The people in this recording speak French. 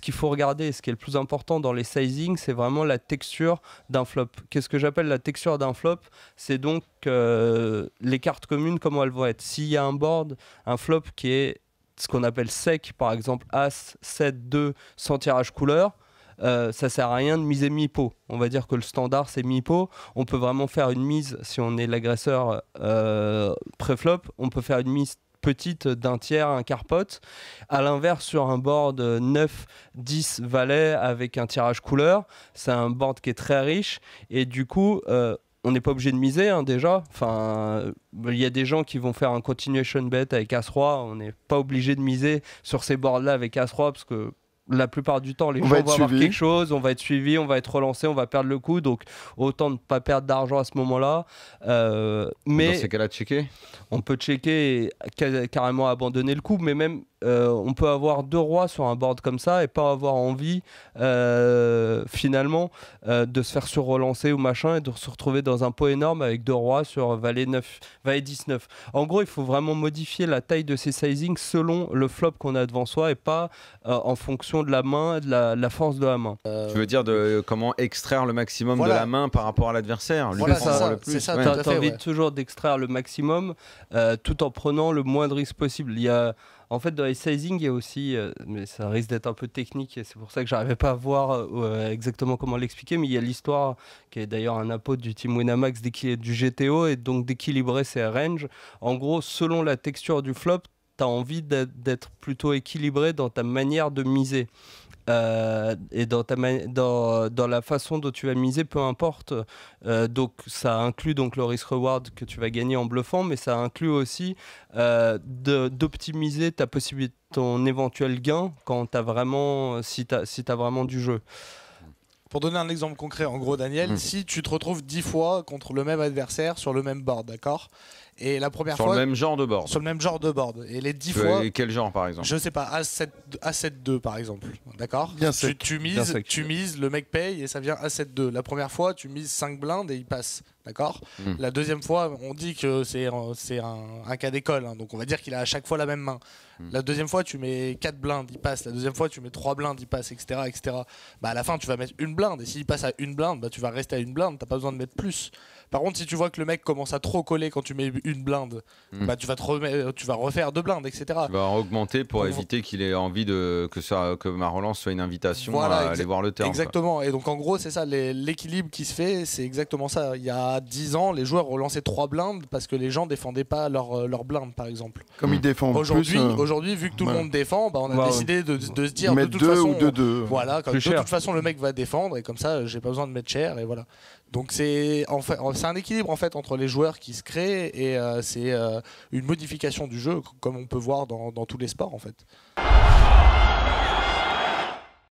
ce qu'il faut regarder, ce qui est le plus important dans les sizing, c'est vraiment la texture d'un flop. Qu'est-ce que j'appelle la texture d'un flop C'est donc euh, les cartes communes, comment elles vont être. S'il y a un board, un flop qui est ce qu'on appelle sec, par exemple As, 7, 2, sans tirage couleur, ça euh, ça sert à rien de miser mi-pot. On va dire que le standard c'est mi-pot. On peut vraiment faire une mise si on est l'agresseur euh, pré-flop. On peut faire une mise petite d'un tiers, un quart À l'inverse, sur un board 9, euh, 10 valets avec un tirage couleur, c'est un board qui est très riche et du coup, euh, on n'est pas obligé de miser hein, déjà. Enfin, euh, il y a des gens qui vont faire un continuation bet avec As-Roi. On n'est pas obligé de miser sur ces boards-là avec As-Roi parce que la plupart du temps, les gens vont avoir quelque chose, on va être suivi, on va être relancé, on va perdre le coup. Donc, autant ne pas perdre d'argent à ce moment-là. Euh, mais c'est qu'elle a là checker On peut checker et carrément abandonner le coup. Mais même euh, on peut avoir deux rois sur un board comme ça et pas avoir envie euh, finalement euh, de se faire surrelancer ou machin et de se retrouver dans un pot énorme avec deux rois sur valet 9, valet 19. En gros, il faut vraiment modifier la taille de ces sizings selon le flop qu'on a devant soi et pas en fonction de la main, de la, force de la main. Tu veux dire de comment extraire le maximum de la main par rapport à l'adversaire voilà, C'est ça, envie toujours d'extraire le maximum tout en prenant le moindre risque possible. Il y a en fait, dans les sizing, il y a aussi, euh, mais ça risque d'être un peu technique, et c'est pour ça que j'arrivais pas à voir euh, exactement comment l'expliquer, mais il y a l'histoire, qui est d'ailleurs un apôtre du team Winamax, du GTO, et donc d'équilibrer ses ranges. En gros, selon la texture du flop, tu as envie d'être plutôt équilibré dans ta manière de miser. Euh, et dans, ta dans, dans, la façon dont tu vas miser, peu importe. Euh, donc ça inclut donc le risk reward que tu vas gagner en bluffant, mais ça inclut aussi euh, d'optimiser ta possibilité, ton éventuel gain quand as vraiment, si tu as, vraiment du jeu. Pour donner un exemple concret, en gros, Daniel, hmm. si tu te retrouves 10 fois contre le même adversaire sur le même board, d'accord et la première sur fois. le même genre de board. Sur le même genre de board. Et les 10 fois. Et quel genre par exemple Je ne sais pas, a 7 2 par exemple. D'accord Bien tu, mises, tu mises, le mec paye et ça vient A7-2. La première fois, tu mises 5 blindes et il passe. D'accord hmm. La deuxième fois, on dit que c'est un, cas d'école, hein, donc on va dire qu'il a à chaque fois la même main. Hmm. La deuxième fois, tu mets 4 blindes, il passe. La deuxième fois, tu mets 3 blindes, il passe, etc. etc. Bah, à la fin, tu vas mettre une blinde, et s'il passe à une blinde, bah, tu vas rester à une blinde, t'as pas besoin de mettre plus. Par contre, si tu vois que le mec commence à trop coller quand tu mets une blinde, hmm. bah tu vas, tu vas refaire deux blindes, etc. Tu vas augmenter pour éviter qu'il ait envie de, que, ça, que ma relance soit une invitation à aller voir le terrain. Exactement. Et donc, en gros, c'est ça, l'équilibre qui se fait, c'est exactement ça. Il y a 10 ans, les joueurs relançaient trois blindes parce que les gens défendaient pas leur, euh, leur blinde, par exemple. Comme ils défendent Aujourd'hui, euh, aujourd'hui vu que tout le monde défend, bah, on a bah, décidé de, se dire de toute façon. Ou deux, deux. Voilà, de toute façon, le mec va défendre et comme ça, j'ai pas besoin de mettre cher. Et voilà. Donc, c'est en fait, c'est un équilibre en fait entre les joueurs qui se créent et euh, c'est euh, une modification du jeu comme on peut voir dans, dans tous les sports en fait.